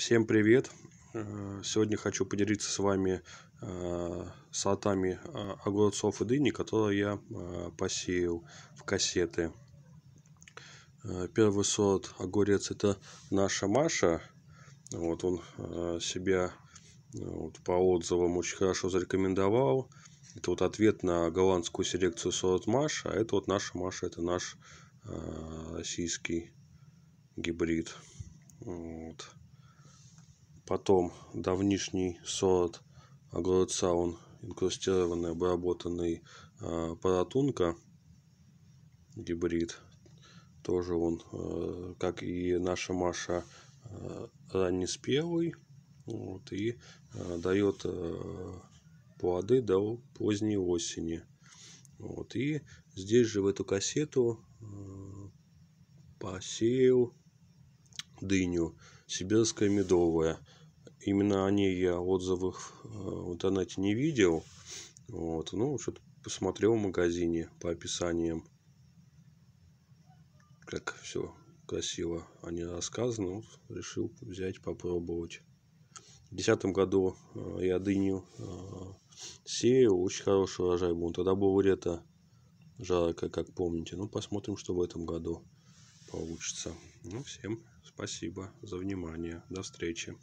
Всем привет! Э, сегодня хочу поделиться с вами э, сортами э, огурцов и дыни, которые я посеял в кассеты. Первый сорт огурец это наша Маша. Вот он себя вот, по отзывам очень хорошо зарекомендовал. Это вот ответ на голландскую селекцию сорт Маша. А это вот наша Маша, это наш российский гибрид. Вот потом давнишний сорт огурца, он инкрустированный, обработанный э, паратунка, гибрид. Тоже он, а, как и наша Маша, э, раннеспелый. Вот, и дает плоды до поздней осени. Вот, и здесь же в эту кассету э, посеял дыню сибирская медовая именно о ней я отзывов э, в интернете не видел. Вот, ну, что-то посмотрел в магазине по описаниям. Как все красиво они ней рассказано. Вот, решил взять, попробовать. В 2010 году э, я дыню э, сею Очень хороший урожай был. Тогда было лето жаркое, как помните. Ну, посмотрим, что в этом году получится. Ну, всем спасибо за внимание. До встречи.